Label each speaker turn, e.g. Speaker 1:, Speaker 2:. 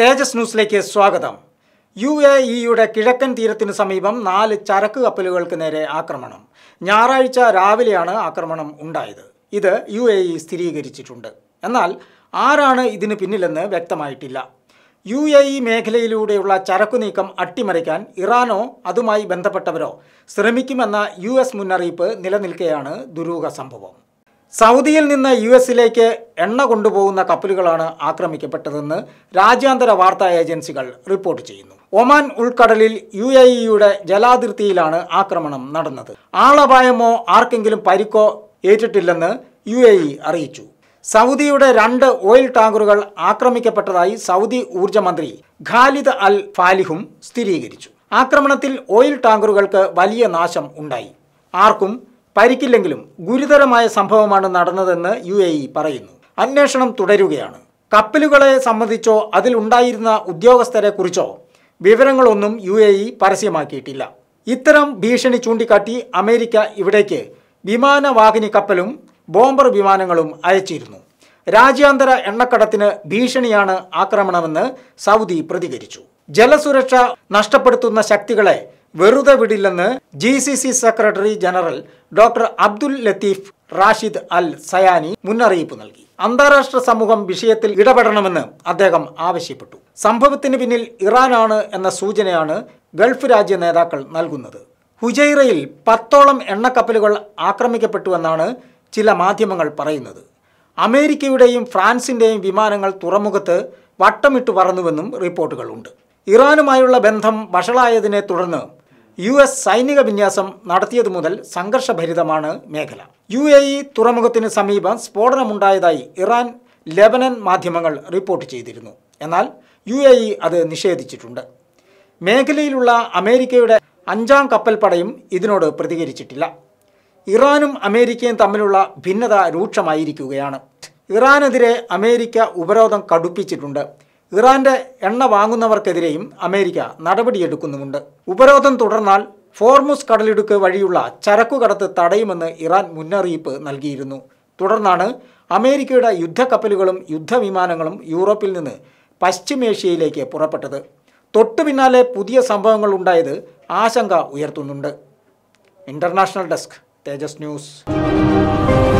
Speaker 1: തേജസ് ന്യൂസിലേക്ക് സ്വാഗതം U A ഇയുടെ കിഴക്കൻ തീരത്തിനു സമീപം നാല് ചരക്ക് കപ്പലുകൾക്ക് നേരെ ആക്രമണം ഞായറാഴ്ച രാവിലെയാണ് ആക്രമണം ഉണ്ടായത് ഇത് യു എ ഇ സ്ഥിരീകരിച്ചിട്ടുണ്ട് എന്നാൽ ആരാണ് ഇതിന് പിന്നിലെന്ന് വ്യക്തമായിട്ടില്ല യു എ ഇ മേഖലയിലൂടെയുള്ള ചരക്കുനീക്കം അട്ടിമറിക്കാൻ ഇറാനോ അതുമായി ബന്ധപ്പെട്ടവരോ ശ്രമിക്കുമെന്ന യു എസ് മുന്നറിയിപ്പ് നിലനിൽക്കെയാണ് ദുരൂഹ സംഭവം സൗദിയിൽ നിന്ന് യു എസിലേക്ക് എണ്ണ കൊണ്ടുപോകുന്ന കപ്പലുകളാണ് ആക്രമിക്കപ്പെട്ടതെന്ന് രാജ്യാന്തര വാർത്താ ഏജൻസികൾ റിപ്പോർട്ട് ചെയ്യുന്നു ഒമാൻ ഉൾക്കടലിൽ യു എ ഇയുടെ ജലാതിർത്തിയിലാണ് ആക്രമണം നടന്നത് ആളപായമോ ആർക്കെങ്കിലും പരിക്കോ ഏറ്റിട്ടില്ലെന്ന് യു എ ഇ അറിയിച്ചു സൗദിയുടെ രണ്ട് ഓയിൽ ടാങ്കറുകൾ ആക്രമിക്കപ്പെട്ടതായി സൗദി ഊർജ്ജമന്ത്രി ഖാലിദ് അൽ ഫാലിഹും സ്ഥിരീകരിച്ചു ആക്രമണത്തിൽ ഓയിൽ ടാങ്കറുകൾക്ക് വലിയ നാശം ഉണ്ടായി ആർക്കും പരിക്കില്ലെങ്കിലും ഗുരുതരമായ സംഭവമാണ് നടന്നതെന്ന് യു പറയുന്നു അന്വേഷണം തുടരുകയാണ് കപ്പലുകളെ സംബന്ധിച്ചോ അതിലുണ്ടായിരുന്ന ഉദ്യോഗസ്ഥരെ കുറിച്ചോ വിവരങ്ങളൊന്നും യു എ ഇ പരസ്യമാക്കിയിട്ടില്ല ഇത്തരം ഭീഷണി ചൂണ്ടിക്കാട്ടി അമേരിക്ക ഇവിടേക്ക് വിമാനവാഹിനി കപ്പലും ബോംബർ വിമാനങ്ങളും അയച്ചിരുന്നു രാജ്യാന്തര എണ്ണക്കടത്തിന് ഭീഷണിയാണ് ആക്രമണമെന്ന് സൗദി പ്രതികരിച്ചു ജലസുരക്ഷ നഷ്ടപ്പെടുത്തുന്ന ശക്തികളെ വെറുതെ വിടില്ലെന്ന് G C C secretary general doctor Abdul Latif Rashid Al Zayani മുന്നറിയിപ്പ് നൽകി അന്താരാഷ്ട്ര സമൂഹം വിഷയത്തിൽ ഇടപെടണമെന്ന് അദ്ദേഹം ആവശ്യപ്പെട്ടു സംഭവത്തിന് പിന്നിൽ ഇറാനാണ് എന്ന സൂചനയാണ് ഗൾഫ് രാജ്യ നേതാക്കൾ നൽകുന്നത് ഹുജൈറയിൽ പത്തോളം എണ്ണക്കപ്പലുകൾ ആക്രമിക്കപ്പെട്ടുവെന്നാണ് ചില മാധ്യമങ്ങൾ പറയുന്നത് അമേരിക്കയുടെയും ഫ്രാൻസിൻ്റെയും വിമാനങ്ങൾ തുറമുഖത്ത് വട്ടമിട്ട് പറന്നുവെന്നും റിപ്പോർട്ടുകളുണ്ട് ഇറാനുമായുള്ള ബന്ധം വഷളായതിനെ തുടർന്ന് യു എസ് സൈനിക വിന്യാസം നടത്തിയതു മുതൽ സംഘർഷഭരിതമാണ് മേഖല യു എ ഇ തുറമുഖത്തിന് സമീപം സ്ഫോടനമുണ്ടായതായി ഇറാൻ ലെബനൻ മാധ്യമങ്ങൾ റിപ്പോർട്ട് ചെയ്തിരുന്നു എന്നാൽ യു എ ഇ അത് നിഷേധിച്ചിട്ടുണ്ട് മേഖലയിലുള്ള അമേരിക്കയുടെ അഞ്ചാം കപ്പൽപ്പടയും ഇതിനോട് പ്രതികരിച്ചിട്ടില്ല ഇറാനും അമേരിക്കയും തമ്മിലുള്ള ഭിന്നത രൂക്ഷമായിരിക്കുകയാണ് ഇറാനെതിരെ അമേരിക്ക ഉപരോധം കടുപ്പിച്ചിട്ടുണ്ട് ഇറാന്റെ എണ്ണ വാങ്ങുന്നവർക്കെതിരെയും അമേരിക്ക നടപടിയെടുക്കുന്നുമുണ്ട് ഉപരോധം തുടർന്നാൽ ഫോർമുസ് കടലിടുക്ക് വഴിയുള്ള ചരക്കുകടത്ത് തടയുമെന്ന് ഇറാൻ മുന്നറിയിപ്പ് നൽകിയിരുന്നു തുടർന്നാണ് അമേരിക്കയുടെ യുദ്ധക്കപ്പലുകളും യുദ്ധവിമാനങ്ങളും യൂറോപ്പിൽ നിന്ന് പശ്ചിമേഷ്യയിലേക്ക് പുറപ്പെട്ടത് തൊട്ടു പിന്നാലെ പുതിയ സംഭവങ്ങൾ ഉണ്ടായത് ആശങ്ക ഉയർത്തുന്നുണ്ട് ഇന്റർനാഷണൽ ഡെസ്ക് തേജസ് ന്യൂസ്